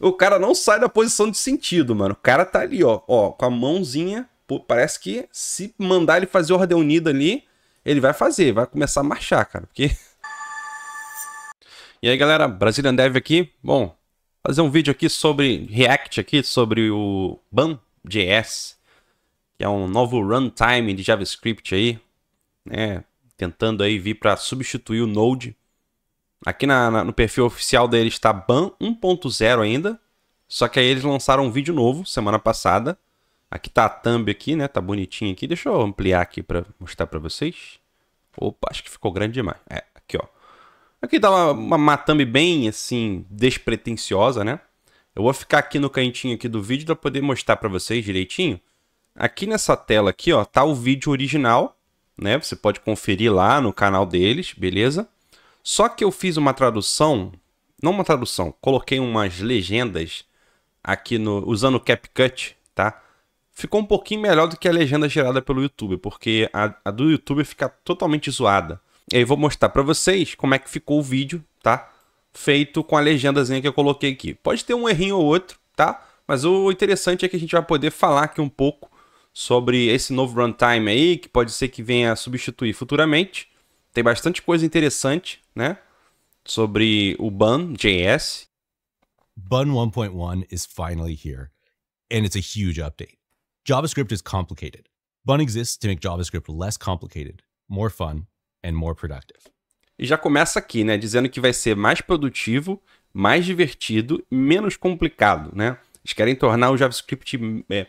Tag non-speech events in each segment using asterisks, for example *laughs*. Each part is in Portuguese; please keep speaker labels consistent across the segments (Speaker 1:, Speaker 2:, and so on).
Speaker 1: O cara não sai da posição de sentido, mano. O cara tá ali, ó, ó, com a mãozinha. Pô, parece que se mandar ele fazer ordem unida ali, ele vai fazer, vai começar a marchar, cara. Porque. *laughs* E aí, galera, Brazilian Dev aqui. Bom, fazer um vídeo aqui sobre React aqui, sobre o BAM.js, que é um novo runtime de JavaScript aí, né? Tentando aí vir para substituir o Node Aqui na, na, no perfil oficial deles está ban 1.0 ainda. Só que aí eles lançaram um vídeo novo semana passada. Aqui tá a thumb aqui, né? Tá bonitinho aqui. Deixa eu ampliar aqui para mostrar para vocês. Opa, acho que ficou grande demais. É, aqui, ó. Aqui tá uma, uma, uma thumb bem, assim, despretensiosa, né? Eu vou ficar aqui no cantinho aqui do vídeo para poder mostrar para vocês direitinho. Aqui nessa tela aqui, ó, tá o vídeo original, né? Você pode conferir lá no canal deles, beleza? Só que eu fiz uma tradução, não uma tradução, coloquei umas legendas aqui no usando o CapCut, tá? Ficou um pouquinho melhor do que a legenda gerada pelo YouTube, porque a, a do YouTube fica totalmente zoada. E aí vou mostrar para vocês como é que ficou o vídeo, tá? Feito com a legendazinha que eu coloquei aqui. Pode ter um errinho ou outro, tá? Mas o interessante é que a gente vai poder falar aqui um pouco sobre esse novo runtime aí, que pode ser que venha a substituir futuramente. Tem bastante coisa interessante né? Sobre o BUN.js.
Speaker 2: BUN 1.1 is finally here, and it's a huge update. JavaScript is complicated. BUN exists to make JavaScript less complicated, more fun, and more productive.
Speaker 1: E já começa aqui, né? Dizendo que vai ser mais produtivo, mais divertido, menos complicado, né? Eles querem tornar o JavaScript é,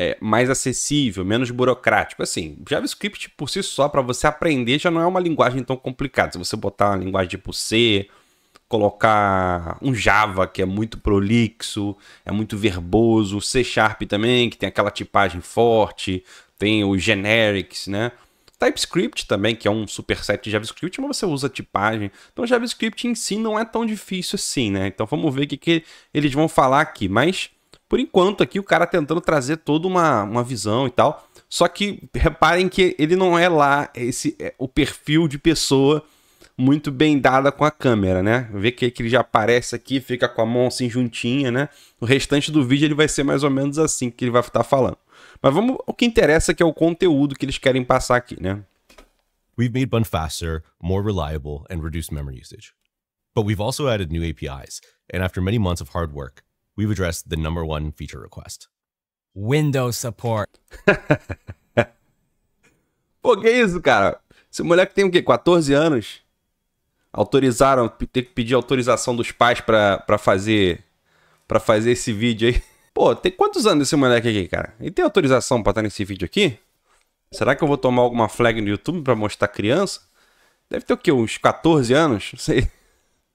Speaker 1: é, mais acessível, menos burocrático. Assim, JavaScript por si só, para você aprender, já não é uma linguagem tão complicada. Se você botar uma linguagem tipo C, colocar um Java, que é muito prolixo, é muito verboso, C Sharp também, que tem aquela tipagem forte, tem o generics, né? TypeScript também, que é um superset de JavaScript, mas você usa tipagem. Então, JavaScript em si não é tão difícil assim, né? Então, vamos ver o que, que eles vão falar aqui. Mas por enquanto aqui o cara tentando trazer toda uma, uma visão e tal. Só que reparem que ele não é lá esse é o perfil de pessoa muito bem dada com a câmera, né? Vê que, que ele já aparece aqui, fica com a mão assim juntinha, né? O restante do vídeo ele vai ser mais ou menos assim que ele vai estar tá falando. Mas vamos o que interessa que é o conteúdo que eles querem passar aqui, né? We've made Bun faster, more
Speaker 2: reliable and reduced memory usage. But we've also added new APIs, and after many months of hard work, we've addressed the number one feature request. Windows support. *laughs*
Speaker 1: Pô, que isso, cara? Esse moleque tem o quê? 14 anos? Autorizaram, ter que pedir autorização dos pais pra, pra fazer para fazer esse vídeo aí. *laughs* Pô, tem quantos anos esse moleque aqui, cara? E tem autorização pra estar tá nesse vídeo aqui? Será que eu vou tomar alguma flag no YouTube pra mostrar criança? Deve ter o quê? Uns 14 anos? Não sei.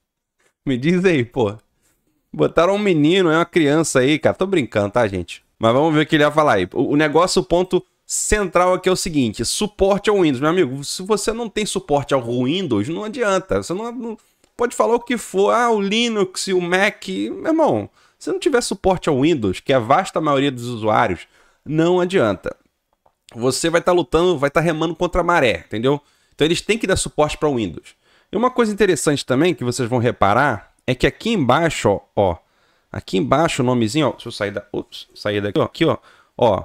Speaker 1: *laughs* Me diz aí, pô. Botaram um menino, é uma criança aí, cara. Tô brincando, tá, gente? Mas vamos ver o que ele vai falar aí. O negócio, o ponto central aqui é o seguinte: suporte ao Windows. Meu amigo, se você não tem suporte ao Windows, não adianta. Você não, não pode falar o que for. Ah, o Linux o Mac. Meu irmão, se não tiver suporte ao Windows, que é a vasta maioria dos usuários, não adianta. Você vai estar tá lutando, vai estar tá remando contra a maré, entendeu? Então eles têm que dar suporte para o Windows. E uma coisa interessante também que vocês vão reparar é que aqui embaixo, ó, ó aqui embaixo o nomezinho, ó, deixa eu sair, da, ups, sair daqui, ó, aqui, ó, ó,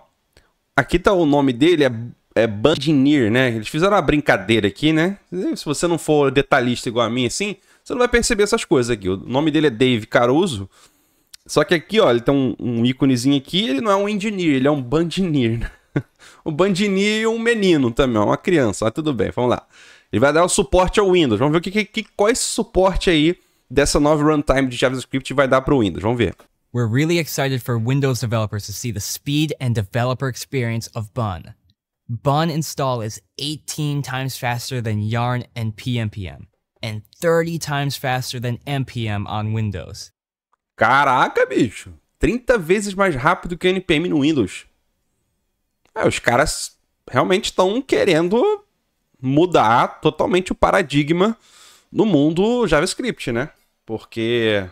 Speaker 1: aqui tá o nome dele, é, é Bandinir, né? Eles fizeram uma brincadeira aqui, né? Se você não for detalhista igual a mim, assim, você não vai perceber essas coisas aqui. O nome dele é Dave Caruso, só que aqui, ó, ele tem um, um íconezinho aqui, ele não é um engineer, ele é um bandinir, né? O *laughs* bandinir e um menino também, uma criança, ó, tudo bem, vamos lá. Ele vai dar o suporte ao Windows, vamos ver o que, que, qual é esse suporte aí dessa nova runtime de JavaScript vai dar para o Windows. Vamos ver.
Speaker 3: We're really excited for Windows developers to see the speed and developer experience of Bun. Bun install is 18 times faster than Yarn and PMPM, and 30 times faster than NPM on Windows.
Speaker 1: Caraca, bicho! 30 vezes mais rápido que NPM no Windows. É, os caras realmente estão querendo mudar totalmente o paradigma no mundo JavaScript, né? Porque.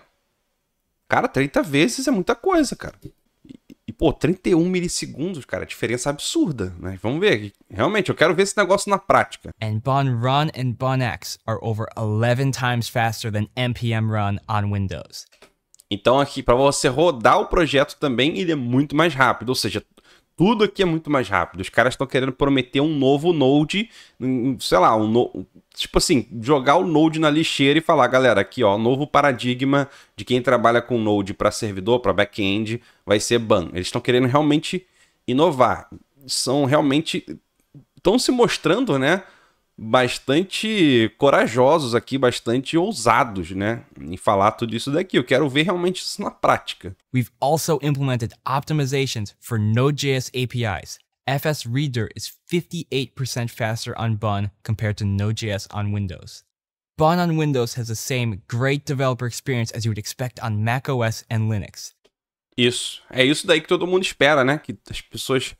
Speaker 1: Cara, 30 vezes é muita coisa, cara. E, e pô, 31 milissegundos, cara, diferença absurda, né? Vamos ver. Realmente, eu quero ver esse negócio na prática. And Bon Run and Bon X
Speaker 3: are over 11 times faster than npm run on Windows.
Speaker 1: Então aqui para você rodar o projeto também, ele é muito mais rápido, ou seja, tudo aqui é muito mais rápido. Os caras estão querendo prometer um novo Node, sei lá, um no... tipo assim, jogar o Node na lixeira e falar, galera, aqui ó, novo paradigma de quem trabalha com Node para servidor, para back-end, vai ser ban. Eles estão querendo realmente inovar. São realmente estão se mostrando, né, bastante corajosos aqui, bastante ousados, né, em falar tudo isso daqui. Eu quero ver realmente isso na prática. We've
Speaker 3: also implemented optimizations for Node.js APIs. FS Reader is 58% faster on Bun compared to Node.js on Windows. Bun on Windows has the same great developer experience as you would expect on macOS and
Speaker 1: Linux. Isso. É isso daí que todo mundo espera, né? Que as pessoas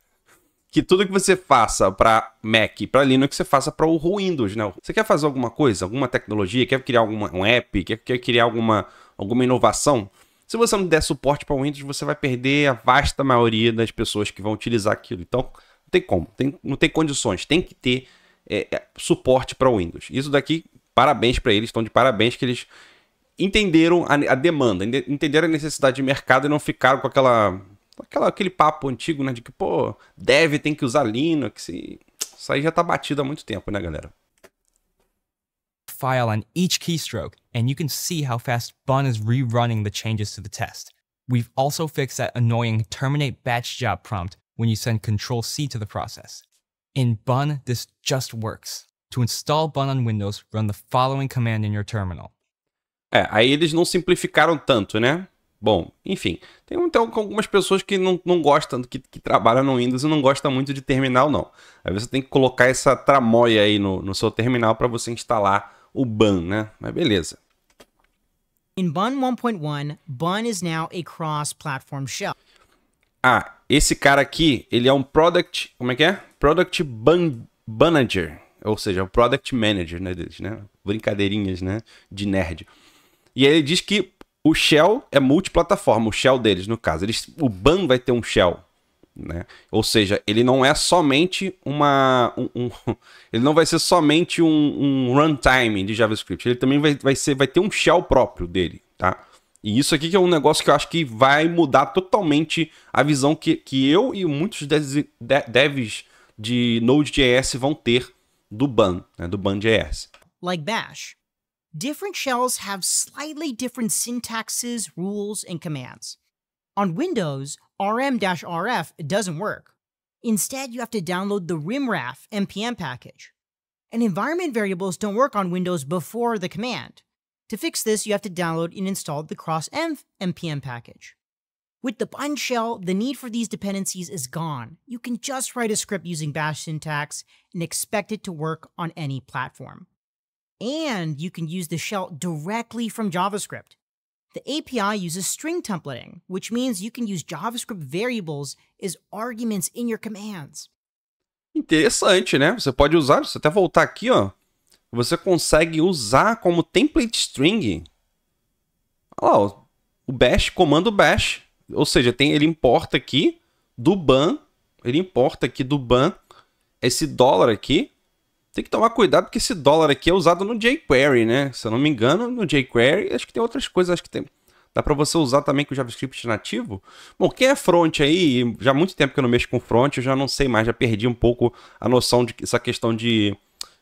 Speaker 1: que tudo que você faça para Mac e para Linux, você faça para o Windows, né? Você quer fazer alguma coisa, alguma tecnologia, quer criar alguma, um app, quer, quer criar alguma, alguma inovação? Se você não der suporte para o Windows, você vai perder a vasta maioria das pessoas que vão utilizar aquilo. Então, não tem como, tem, não tem condições, tem que ter é, é suporte para o Windows. Isso daqui, parabéns para eles, estão de parabéns que eles entenderam a, a demanda, entenderam a necessidade de mercado e não ficaram com aquela Aquela, aquele papo antigo, né? De que, pô, deve tem que usar Linux. E... Isso aí já tá batido há muito tempo, né, galera?
Speaker 3: File on each keystroke, and you can see how fast Bun is rerunning the changes to the test. We've also fixed that annoying terminate batch job prompt when you send Control C to the process. In Bun, this just works. To install Bun on Windows, run the
Speaker 1: following command in your terminal. É, aí eles não simplificaram tanto, né? Bom, enfim, tem então algumas pessoas que não, não gostam, que, que trabalham no Windows e não gostam muito de terminal, não. Aí você tem que colocar essa tramóia aí no, no seu terminal para você instalar o BAN, né? Mas beleza.
Speaker 4: In BAN 1.1, BAN is now a cross-platform shell.
Speaker 1: Ah, esse cara aqui, ele é um product, como é que é? Product Ban Manager, ou seja, o product manager, né, deles, né? Brincadeirinhas, né, de nerd. E aí ele diz que o shell é multiplataforma, o shell deles, no caso. Eles, o BAN vai ter um shell. Né? Ou seja, ele não é somente uma. Um, um, *laughs* ele não vai ser somente um, um, runtime de JavaScript. Ele também vai, vai, ser, vai ter um shell próprio dele. Tá? E isso aqui que é um negócio que eu acho que vai mudar totalmente a visão que, que eu e muitos devs de Node.js vão ter do BAN, né? do BAN.js.
Speaker 4: Like Bash. different shells have slightly different syntaxes, rules, and commands. On Windows, rm-rf doesn't work. Instead, you have to download the rimraf npm package. And environment variables don't work on Windows before the command. To fix this, you have to download and install the crossenv npm package. With the bun shell, the need for these dependencies is gone. You can just write a script using bash syntax and expect it to work on any platform. and you can use the shell directly from JavaScript. The API uses string templating, which means you can use JavaScript variables as arguments in your commands.
Speaker 1: Interessante, né? Você pode usar, você até voltar aqui, ó. Você consegue usar como template string. Olha lá, o bash, comando bash. Ou seja, tem, ele importa aqui do ban, ele importa aqui do ban esse dólar aqui, tem que tomar cuidado porque esse dólar aqui é usado no jQuery, né? Se eu não me engano, no jQuery, acho que tem outras coisas, acho que tem dá para você usar também com o JavaScript nativo. Bom, quem é front aí, já há muito tempo que eu não mexo com front, eu já não sei mais, já perdi um pouco a noção de essa questão de,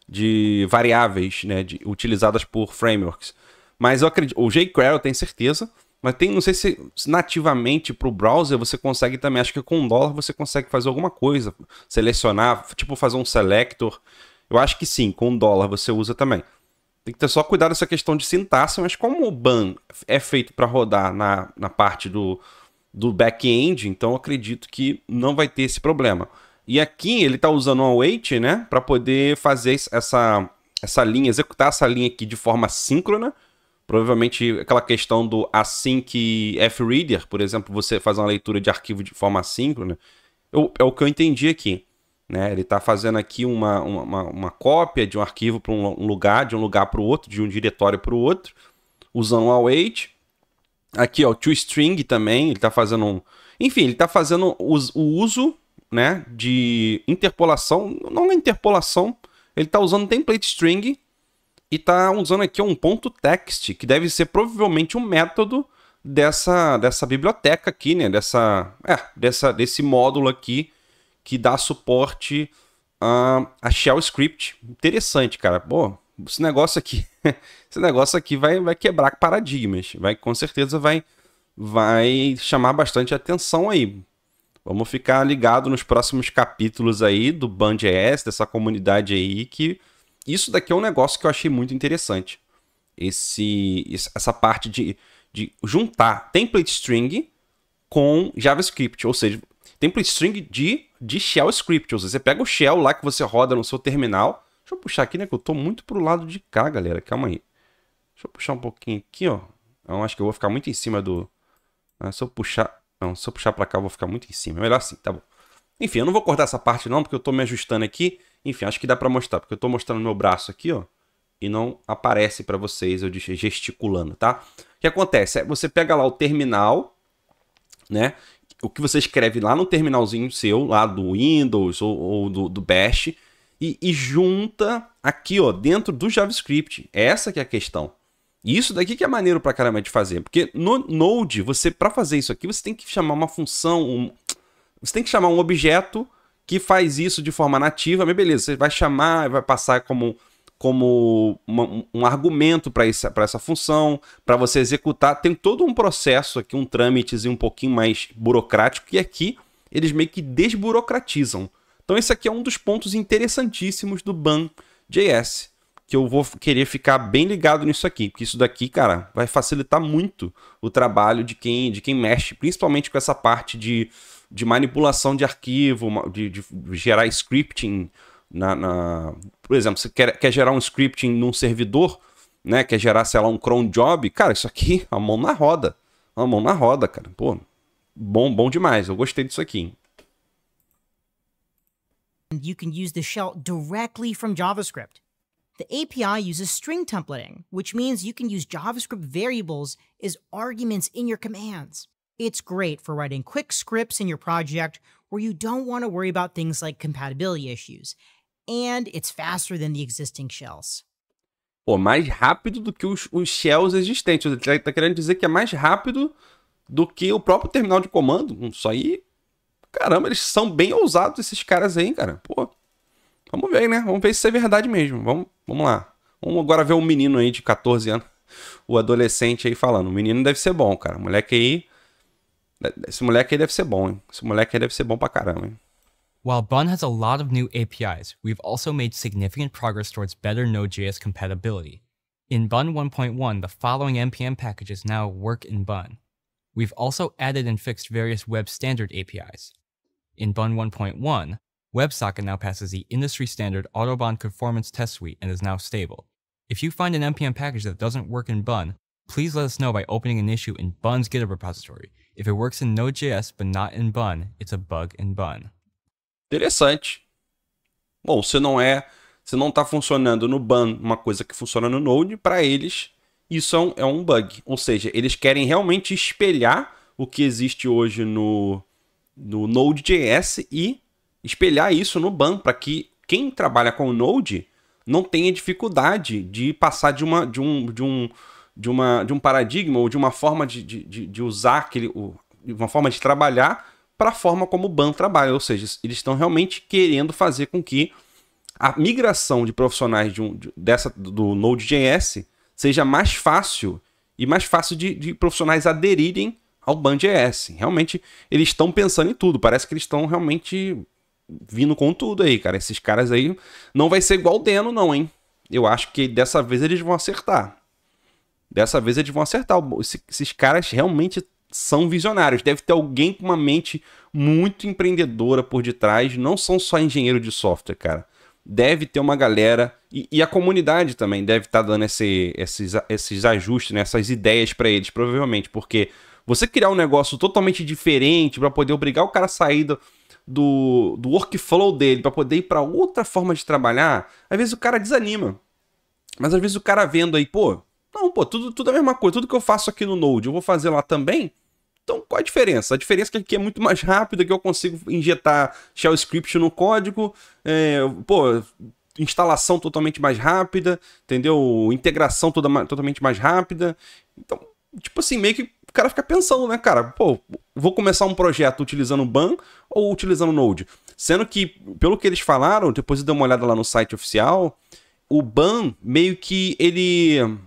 Speaker 1: de variáveis, né, de, utilizadas por frameworks. Mas eu acredito, o jQuery eu tenho certeza, mas tem, não sei se, nativamente para o browser você consegue também, acho que com o dólar você consegue fazer alguma coisa, selecionar, tipo fazer um selector, eu acho que sim, com dólar você usa também. Tem que ter só cuidado essa questão de sintaxe, mas como o BAN é feito para rodar na, na parte do, do back-end, então acredito que não vai ter esse problema. E aqui ele está usando um await, né, para poder fazer essa, essa linha, executar essa linha aqui de forma síncrona. Provavelmente aquela questão do async freader, por exemplo, você faz uma leitura de arquivo de forma síncrona. Eu, é o que eu entendi aqui. Né? Ele está fazendo aqui uma, uma, uma, cópia de um arquivo para um lugar, de um lugar para o outro, de um diretório para o outro, usando o await. Aqui, ó, o toString também, ele está fazendo um... Enfim, ele está fazendo o, o uso né, de interpolação, não é interpolação, ele está usando template string e está usando aqui um ponto text, que deve ser provavelmente um método dessa, dessa biblioteca aqui, né, dessa, é, dessa, desse módulo aqui que dá suporte a, a shell script. Interessante, cara. Pô, esse negócio aqui, *laughs* esse negócio aqui vai, vai quebrar paradigmas, vai com certeza vai vai chamar bastante atenção aí. Vamos ficar ligado nos próximos capítulos aí do BandJS, dessa comunidade aí que isso daqui é um negócio que eu achei muito interessante. Esse essa parte de, de juntar template string com JavaScript, ou seja, tempo string de, de shell script. Ou seja, você pega o shell lá que você roda no seu terminal. Deixa eu puxar aqui, né? Que eu tô muito pro lado de cá, galera. Calma aí. Deixa eu puxar um pouquinho aqui, ó. Não, acho que eu vou ficar muito em cima do... Ah, se eu puxar... Não, se eu puxar pra cá, eu vou ficar muito em cima. É melhor assim, tá bom. Enfim, eu não vou cortar essa parte não, porque eu tô me ajustando aqui. Enfim, acho que dá pra mostrar, porque eu tô mostrando meu braço aqui, ó. E não aparece pra vocês eu gesticulando, tá? O que acontece? É, você pega lá o terminal, né? o que você escreve lá no terminalzinho seu, lá do Windows ou, ou do, do, Bash, e, e, junta aqui, ó, dentro do JavaScript. É essa que é a questão. E isso daqui que é maneiro pra caramba de fazer, porque no Node, você para fazer isso aqui, você tem que chamar uma função, um, você tem que chamar um objeto que faz isso de forma nativa, mas beleza, você vai chamar, vai passar como como uma, um argumento para essa, função, para você executar. Tem todo um processo aqui, um trâmite um pouquinho mais burocrático, e aqui eles meio que desburocratizam. Então esse aqui é um dos pontos interessantíssimos do BAN.js, que eu vou querer ficar bem ligado nisso aqui, porque isso daqui, cara, vai facilitar muito o trabalho de quem, de quem mexe, principalmente com essa parte de, de manipulação de arquivo, de, de gerar scripting, na, na... Por exemplo, você quer, quer gerar um scripting num servidor, né? Quer gerar, sei lá, um cron job. Cara, isso aqui, é a mão na roda. É a mão na roda, cara. Pô, bom, bom demais. Eu gostei disso aqui.
Speaker 4: You can use the shell directly from JavaScript. The API uses string templating, which means you can use JavaScript variables as arguments in your commands. It's great for writing quick scripts in your project where you don't want to worry about things like compatibility issues and it's faster than the existing shells.
Speaker 1: Pô, mais rápido do que os, os shells existentes. Ele tá, tá querendo dizer que é mais rápido do que o próprio terminal de comando. Hum, isso aí. Caramba, eles são bem ousados, esses caras aí, cara. Pô. Vamos ver, né? Vamos ver se isso é verdade mesmo. Vamos, vamos lá. Vamos agora ver um menino aí de 14 anos. O adolescente aí falando. O menino deve ser bom, cara. O moleque aí. Esse moleque aí deve ser bom, hein? Esse moleque aí deve ser bom pra caramba, hein?
Speaker 3: While Bun has a lot of new APIs, we've also made significant progress towards better Node.js compatibility. In Bun 1.1, the following npm packages now work in Bun. We've also added and fixed various web standard APIs. In Bun 1.1, WebSocket now passes the industry standard Autobahn conformance test suite and is now stable. If you find an npm package that doesn't work in Bun, please let us know by opening an issue in Bun's GitHub repository. If it works in Node.js but not in Bun, it's a bug in Bun.
Speaker 1: Interessante. Bom, se não é, se não está funcionando no ban uma coisa que funciona no Node, para eles isso é um, é um bug. Ou seja, eles querem realmente espelhar o que existe hoje no, no Node.js e espelhar isso no ban para que quem trabalha com o Node não tenha dificuldade de passar de uma de um de um de uma de um paradigma ou de uma forma de, de, de usar aquele uma forma de trabalhar para a forma como o BAN trabalha, ou seja, eles estão realmente querendo fazer com que a migração de profissionais de um, de, dessa, do Node.js seja mais fácil e mais fácil de, de profissionais aderirem ao BAN.js. Realmente, eles estão pensando em tudo, parece que eles estão realmente vindo com tudo aí, cara. Esses caras aí não vai ser igual o Deno, não, hein? Eu acho que dessa vez eles vão acertar. Dessa vez eles vão acertar. Esses caras realmente são visionários. Deve ter alguém com uma mente muito empreendedora por detrás. Não são só engenheiro de software, cara. Deve ter uma galera. E, e a comunidade também deve estar tá dando esse, esses, esses ajustes, né? essas ideias para eles, provavelmente. Porque você criar um negócio totalmente diferente para poder obrigar o cara a sair do, do, do workflow dele, para poder ir para outra forma de trabalhar, às vezes o cara desanima. Mas às vezes o cara vendo aí, pô, não, pô, tudo, tudo é a mesma coisa. Tudo que eu faço aqui no Node, eu vou fazer lá também? Então, qual a diferença? A diferença é que aqui é muito mais rápido, que eu consigo injetar shell script no código, é, pô, instalação totalmente mais rápida, entendeu? Integração toda, totalmente mais rápida. Então, tipo assim, meio que o cara fica pensando, né, cara? Pô, vou começar um projeto utilizando BAN ou utilizando Node? Sendo que, pelo que eles falaram, depois eu dei uma olhada lá no site oficial, o BAN meio que ele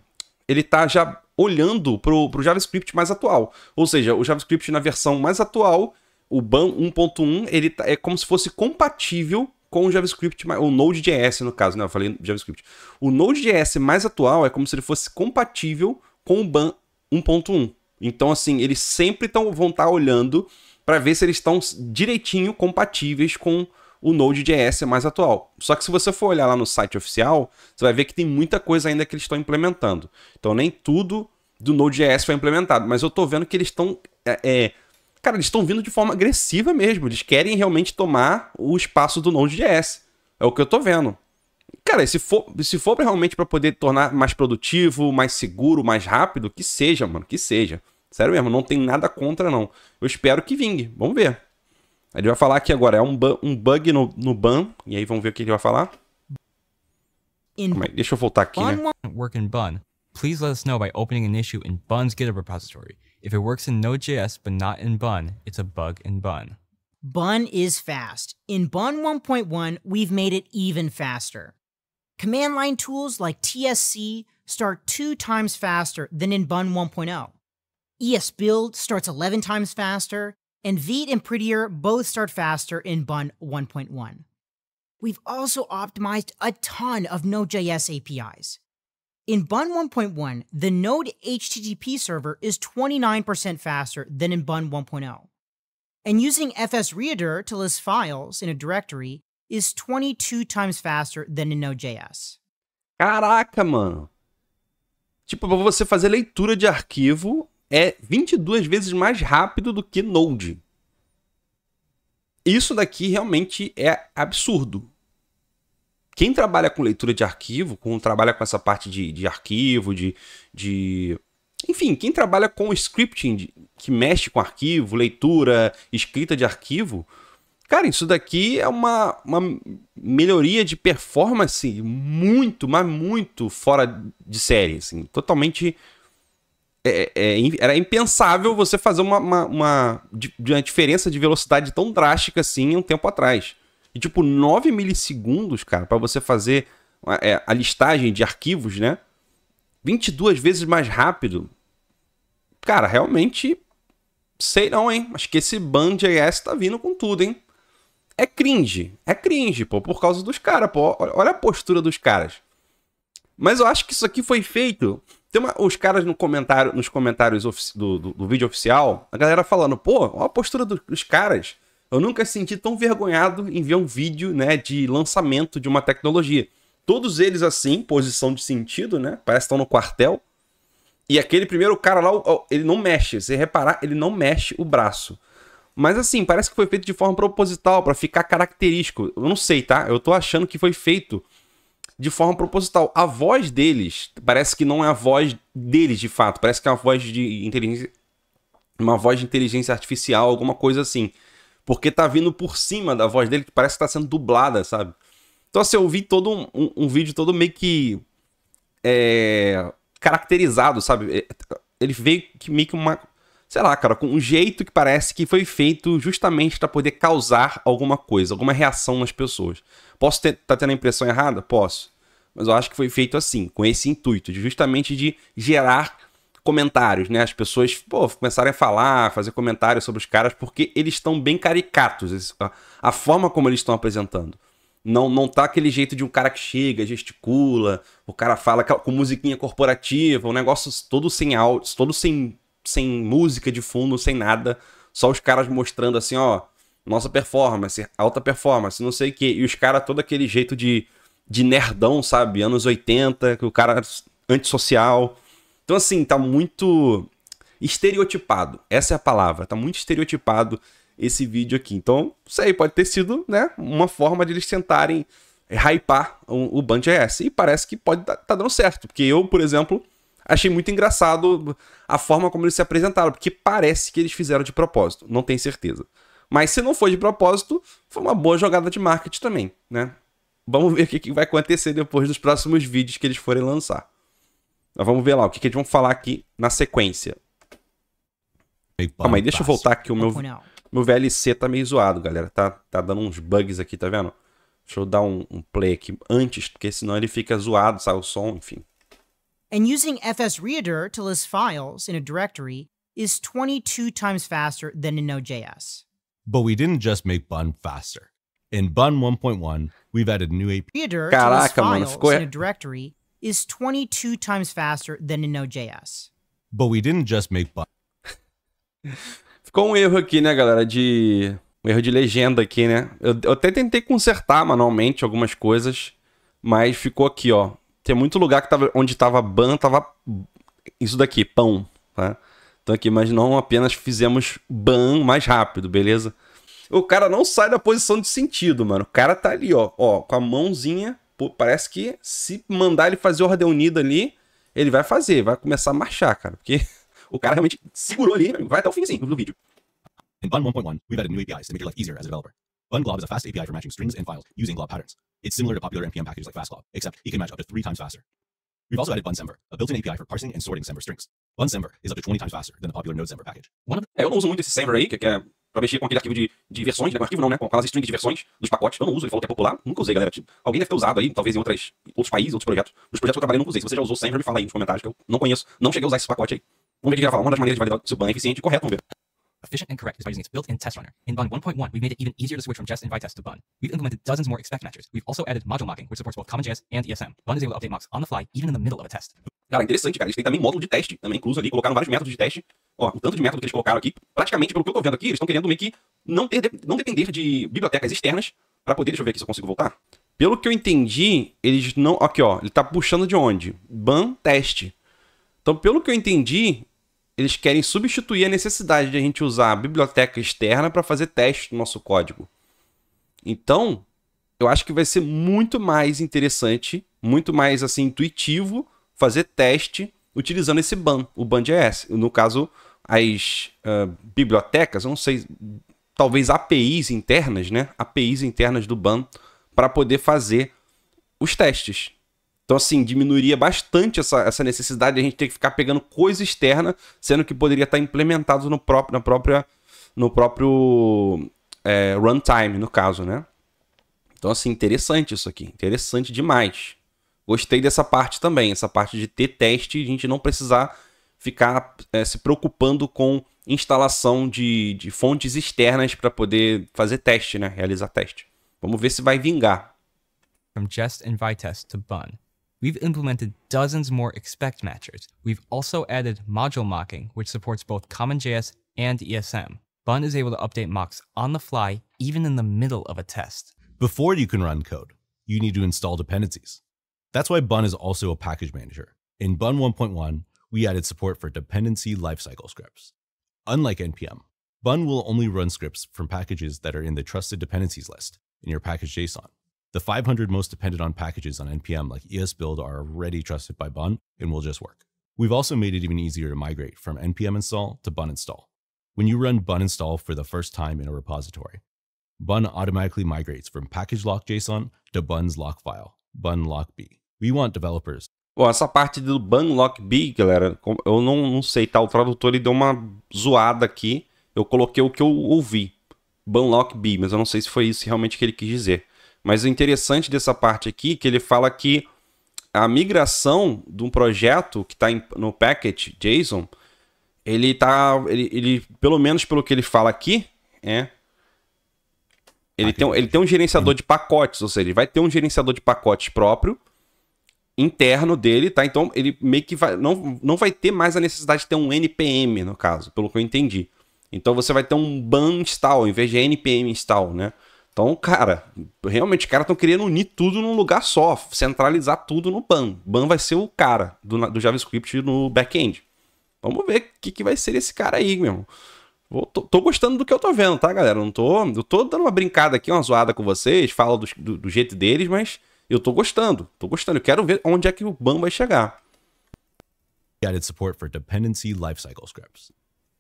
Speaker 1: ele está já olhando para o JavaScript mais atual. Ou seja, o JavaScript na versão mais atual, o BAN 1.1, ele tá, é como se fosse compatível com o JavaScript, o Node.js no caso, né? Eu falei JavaScript. O Node.js mais atual é como se ele fosse compatível com o BAN 1.1. Então, assim, eles sempre tão, vão estar tá olhando para ver se eles estão direitinho compatíveis com o Node.js é mais atual. Só que se você for olhar lá no site oficial, você vai ver que tem muita coisa ainda que eles estão implementando. Então nem tudo do Node.js foi implementado, mas eu tô vendo que eles estão. É, é, cara, eles estão vindo de forma agressiva mesmo. Eles querem realmente tomar o espaço do Node.js. É o que eu tô vendo. Cara, se for, se for realmente para poder tornar mais produtivo, mais seguro, mais rápido, que seja, mano, que seja. Sério mesmo, não tem nada contra, não. Eu espero que vingue. Vamos ver. Ele vai falar aqui agora, é um, bu um bug no, no ban, e aí vamos ver o que ele vai falar. In é? Deixa eu voltar aqui, né?
Speaker 3: Work in bun. Please let us know by opening an issue in bun's GitHub repository. If it works in Node.js but not in bun, it's a bug in bun.
Speaker 4: Bun is fast. In Bun 1.1, we've made it even faster. Command line tools like TSC start two times faster than in Bun 1.0. ES Build starts 11 times faster, and Veet and Prettier both start faster in Bun 1.1. We've also optimized a ton of Node.js APIs. In Bun 1.1, the Node HTTP server is 29% faster than in Bun 1.0. And using FS Reader to list files in a directory is 22 times faster than in Node.js.
Speaker 1: Caraca, mano. Tipo, você fazer leitura de arquivo é 22 vezes mais rápido do que Node. Isso daqui realmente é absurdo. Quem trabalha com leitura de arquivo, com, trabalha com essa parte de, de arquivo, de, de. Enfim, quem trabalha com scripting, que mexe com arquivo, leitura, escrita de arquivo, Cara, isso daqui é uma, uma melhoria de performance muito, mas muito fora de série, assim, totalmente é, é, é era impensável você fazer uma, uma, uma, uma, diferença de velocidade tão drástica assim um tempo atrás. E tipo, 9 milissegundos, cara, para você fazer é, a listagem de arquivos, né? 22 vezes mais rápido. Cara, realmente. Sei não, hein? Acho que esse AS tá vindo com tudo, hein? É cringe. É cringe, pô, por causa dos caras, pô. Olha a postura dos caras. Mas eu acho que isso aqui foi feito tem uma, os caras no comentário, nos comentários do, do, do, vídeo oficial, a galera falando, pô, olha a postura do, dos caras. Eu nunca senti tão vergonhado em ver um vídeo né, de lançamento de uma tecnologia. Todos eles assim, posição de sentido, né? Parece que estão no quartel. E aquele primeiro cara lá, ele não mexe. Se reparar, ele não mexe o braço. Mas assim, parece que foi feito de forma proposital, para ficar característico. Eu não sei, tá? Eu tô achando que foi feito de forma proposital. A voz deles parece que não é a voz deles de fato, parece que é uma voz de inteligência, uma voz de inteligência artificial, alguma coisa assim. Porque tá vindo por cima da voz dele, que parece que tá sendo dublada, sabe? Então, assim, eu vi todo um, um, um vídeo todo meio que. É, caracterizado, sabe? É, ele veio que meio que uma sei lá, cara, com um jeito que parece que foi feito justamente para poder causar alguma coisa, alguma reação nas pessoas. Posso estar tá tendo a impressão errada? Posso. Mas eu acho que foi feito assim, com esse intuito, de justamente de gerar comentários, né? As pessoas, pô, começarem a falar, fazer comentários sobre os caras, porque eles estão bem caricatos, a forma como eles estão apresentando. Não, não tá aquele jeito de um cara que chega, gesticula, o cara fala com musiquinha corporativa, um negócio todo sem áudio, todo sem sem música de fundo, sem nada, só os caras mostrando assim, ó, nossa performance, alta performance, não sei o quê. E os caras todo aquele jeito de, de nerdão, sabe? Anos 80, que o cara antissocial. Então, assim, tá muito estereotipado. Essa é a palavra. Tá muito estereotipado esse vídeo aqui. Então, isso aí pode ter sido, né, uma forma de eles tentarem hypar o, o Band JS. E parece que pode tá, tá dando certo. Porque eu, por exemplo, achei muito engraçado a forma como eles se apresentaram, porque parece que eles fizeram de propósito, não tenho certeza. Mas se não foi de propósito, foi uma boa jogada de marketing também, né? Vamos ver o que vai acontecer depois dos próximos vídeos que eles forem lançar. Mas vamos ver lá o que, eles vão falar aqui na sequência. Calma aí, deixa eu voltar aqui. O meu, meu VLC tá meio zoado, galera. Tá, tá dando uns bugs aqui, tá vendo? Deixa eu dar um, um play aqui antes, porque senão ele fica zoado, sai o som, enfim.
Speaker 4: and using fsreader to list files in a directory is 22 times faster than in Node.js.
Speaker 2: But we didn't just make bun faster. In bun 1.1, we've added new API. Reader God, to list files in a
Speaker 4: directory is 22 times faster than in Node.js.
Speaker 1: But we didn't just make bun. *laughs* Ficou um erro aqui, né, galera, de um erro de legenda aqui, né? Eu, eu até tentei consertar manualmente algumas coisas, mas ficou aqui, ó. tem muito lugar que tava, onde tava ban, tava isso daqui, pão, tá? Então aqui, mas não apenas fizemos ban mais rápido, beleza? O cara não sai da posição de sentido, mano. O cara tá ali, ó, ó, com a mãozinha, pô, parece que se mandar ele fazer ordem unida ali, ele vai fazer, vai começar a marchar, cara, porque *laughs* o cara realmente segurou ali, vai até o fim, do vídeo. In 1.1, we've added new APIs to make your life easier as a developer. Unglob is a fast API for matching strings and files using
Speaker 2: glob patterns. It's similar to popular npm packages like fastglob, except it can match up to three times faster. We've also added bunsember, a built-in API for parsing and sorting Semver strings. Bunsember is up to 20 times faster than the popular node Semver package.
Speaker 1: É, eu não uso muito esse Semver aí, que, é pra mexer com aquele arquivo de, de versões, né? Com arquivo não, né? Com aquelas strings de versões dos pacotes. Eu não uso, ele falou que é popular. Nunca usei, galera. Tipo, alguém deve ter usado aí, talvez em outras, outros países, outros projetos. Nos projetos que eu trabalhei, nunca usei. Se você já usou Semver, me fala aí nos comentários, que eu não conheço. Não cheguei a usar esse pacote aí. Vamos ver o que ele vai falar. Uma das maneiras de validar se o ban é eficiente e correto, vamos ver.
Speaker 3: Efficient and correct is by using its built-in test runner. In Bun 1.1, we made it even easier to switch from Jest and Vitest to Bun. We've implemented dozens more expect matchers. We've also added module mocking, which supports both CommonJS and ESM. Bun is able to update mocks on the fly, even in the middle of a test.
Speaker 1: Cara, interessante, cara. Eles têm também módulo de teste, também incluso ali, colocaram vários métodos de teste. Ó, o tanto de método que eles colocaram aqui, praticamente, pelo que eu tô vendo aqui, eles estão querendo meio que não, ter, não depender de bibliotecas externas para poder... Deixa eu ver aqui se eu consigo voltar. Pelo que eu entendi, eles não... Aqui, ó. Ele tá puxando de onde? Ban teste. Então, pelo que eu entendi, eles querem substituir a necessidade de a gente usar a biblioteca externa para fazer teste do nosso código. Então, eu acho que vai ser muito mais interessante, muito mais assim intuitivo fazer teste utilizando esse ban, o ban.js. No caso, as uh, bibliotecas, não sei, talvez APIs internas, né? APIs internas do ban para poder fazer os testes. Então, assim, diminuiria bastante essa, essa necessidade de a gente ter que ficar pegando coisa externa, sendo que poderia estar implementado no próprio, na própria, no próprio é, runtime, no caso, né? Então, assim, interessante isso aqui. Interessante demais. Gostei dessa parte também, essa parte de ter teste e a gente não precisar ficar é, se preocupando com instalação de, de fontes externas para poder fazer teste, né? Realizar teste. Vamos ver se vai vingar.
Speaker 3: From just and us to bun. We've implemented dozens more expect matchers. We've also added module mocking, which supports both CommonJS and ESM.
Speaker 2: Bun is able to update mocks on the fly, even in the middle of a test. Before you can run code, you need to install dependencies. That's why Bun is also a package manager. In Bun 1.1, we added support for dependency lifecycle scripts. Unlike NPM, Bun will only run scripts from packages that are in the trusted dependencies list in your package.json. The 500 most depended on packages on NPM like ESBuild are already trusted by Bun and will just work. We've also made it even easier to migrate from NPM install to Bun install. When you run Bun install for the first time in a repository, Bun automatically migrates from package lock JSON to Bun's lock file, Bun lock B. We want developers
Speaker 1: Bom, essa parte do bun lock B, galera, eu não, não sei, tá? O tradutor ele deu uma zoada aqui. Eu coloquei o que eu ouvi, bun lock B, mas eu não sei se foi isso realmente que ele quis dizer. Mas o interessante dessa parte aqui é que ele fala que a migração de um projeto que está no packet JSON, ele tá. Ele, ele, pelo menos pelo que ele fala aqui, é. Ele, tem, ele tem um gerenciador de pacotes, ou seja, ele vai ter um gerenciador de pacotes próprio, interno dele, tá? Então ele meio que vai, não, não vai ter mais a necessidade de ter um NPM, no caso, pelo que eu entendi. Então você vai ter um ban install, em vez de NPM install, né? Então, cara, realmente os caras estão querendo unir tudo num lugar só, centralizar tudo no BAN. BAN vai ser o cara do, do JavaScript no back-end. Vamos ver o que, que vai ser esse cara aí, meu irmão. Vou, tô, tô, gostando do que eu tô vendo, tá, galera? Não tô, eu tô dando uma brincada aqui, uma zoada com vocês, falo do, do, do jeito deles, mas eu tô gostando, tô gostando. Eu quero ver onde é que o BAM vai chegar.
Speaker 2: Added support for dependency lifecycle scripts.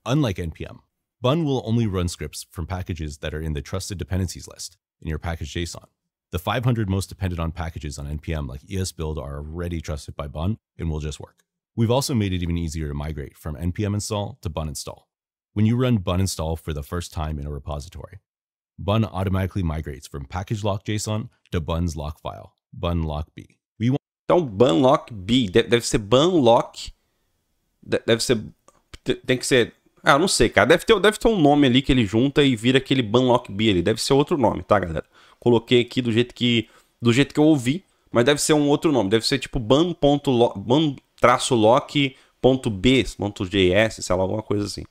Speaker 2: Unlike NPM, Bun will only run scripts from packages that are in the trusted dependencies list in your package JSON. The 500 most depended on packages on NPM like ESBuild are already trusted by Bun and will just work. We've also made it even easier to migrate from NPM install to Bun install. When you run Bun install for the first time in a repository, Bun automatically migrates from package lock JSON to
Speaker 1: Bun's lock file, Bun lock B. We want então, Bun lock B, deve ser Bun lock, deve ser, tem que ser Ah, não sei, cara. Deve ter, deve ter um nome ali que ele junta e vira aquele Banlock B ali. Deve ser outro nome, tá, galera? Coloquei aqui do jeito que, do jeito que eu ouvi, mas deve ser um outro nome. Deve ser tipo ban.lock.b.js, sei lá, alguma coisa assim.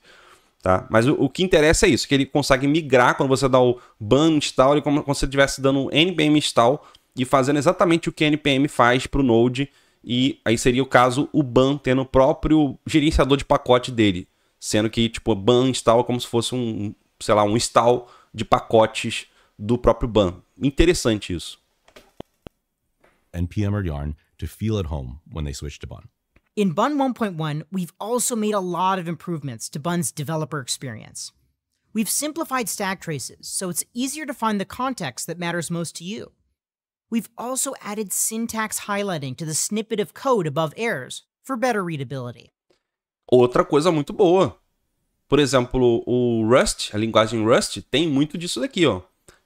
Speaker 1: Tá? Mas o, o, que interessa é isso, que ele consegue migrar quando você dá o ban install, ele como, se você estivesse dando um npm install e fazendo exatamente o que npm faz para o Node. E aí seria o caso o ban tendo o próprio gerenciador de pacote dele Sendo que, tipo, ban install é como se fosse um, um, sei lá, um install de pacotes do próprio ban. Interessante isso.
Speaker 2: NPM or Yarn to feel at home when they switch to Bun.
Speaker 4: In Bun 1.1, we've also made a lot of improvements to Bun's developer experience. We've simplified stack traces so it's easier to find the context that matters most to you. We've also added syntax highlighting to the snippet of code above errors for better readability.
Speaker 1: Outra coisa muito boa. Por exemplo, o Rust, a linguagem Rust, tem muito disso daqui, ó.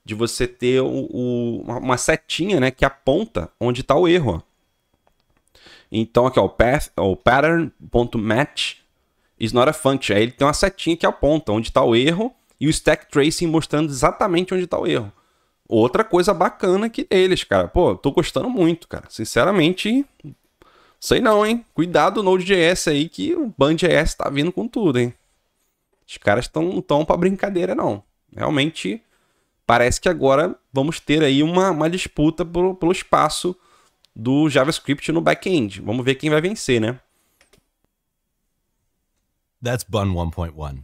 Speaker 1: De você ter o, o, uma setinha, né, que aponta onde está o erro, ó. Então aqui, ó, o, path, o pattern.match is not a function. Aí ele tem uma setinha que aponta onde está o erro e o stack tracing mostrando exatamente onde está o erro. Outra coisa bacana que eles, cara. Pô, tô gostando muito, cara. Sinceramente, Sei não, hein? Cuidado Node.js aí que o Band.js tá vindo com tudo, hein? Os caras estão não tão pra brincadeira, não. Realmente, parece que agora vamos ter aí uma, uma disputa pelo, pelo espaço do JavaScript no back-end. Vamos ver quem vai vencer, né?
Speaker 2: That's Bun 1.1.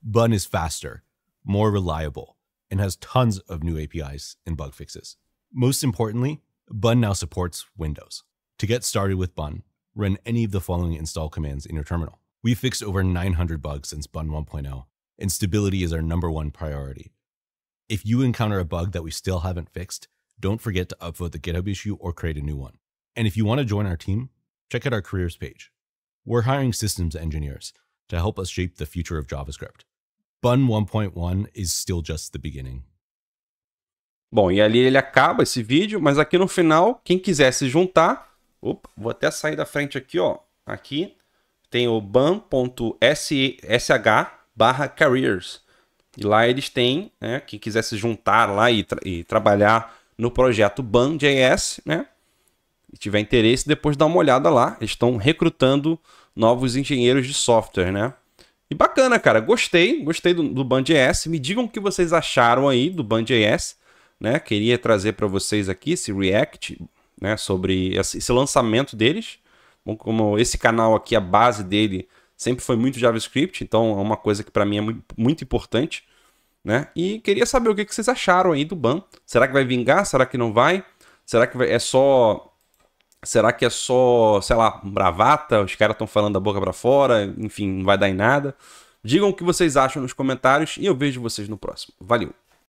Speaker 2: Bun is faster, more reliable, and has tons of new APIs and bug fixes. Most importantly, Bun now supports Windows. to get started with Bun, run any of the following install commands in your terminal. We fixed over 900 bugs since Bun 1.0, and stability is our number one priority. If you encounter a bug that we still haven't fixed, don't forget to upvote the GitHub issue or create a new one. And if you want to join our team, check out our careers page. We're hiring systems engineers to help us shape the future of JavaScript. Bun 1.1 is still just the beginning.
Speaker 1: Bom, e ali ele acaba esse vídeo, mas aqui no final, quem quiser se juntar, Opa, vou até sair da frente aqui, ó. Aqui tem o ban.sh barra careers. E lá eles têm, né, quem quiser se juntar lá e, tra e trabalhar no projeto BAN.js, né? E tiver interesse, depois dá uma olhada lá. Eles estão recrutando novos engenheiros de software, né? E bacana, cara. Gostei, gostei do, do Me digam o que vocês acharam aí do Ban.js, né? Queria trazer para vocês aqui esse React né, sobre esse lançamento deles. Bom, como esse canal aqui, a base dele sempre foi muito JavaScript, então é uma coisa que para mim é muito, importante. Né? E queria saber o que vocês acharam aí do ban. Será que vai vingar? Será que não vai? Será que é só. Será que é só, sei lá, bravata? Os caras estão falando da boca para fora, enfim, não vai dar em nada. Digam o que vocês acham nos comentários e eu vejo vocês no próximo. Valeu!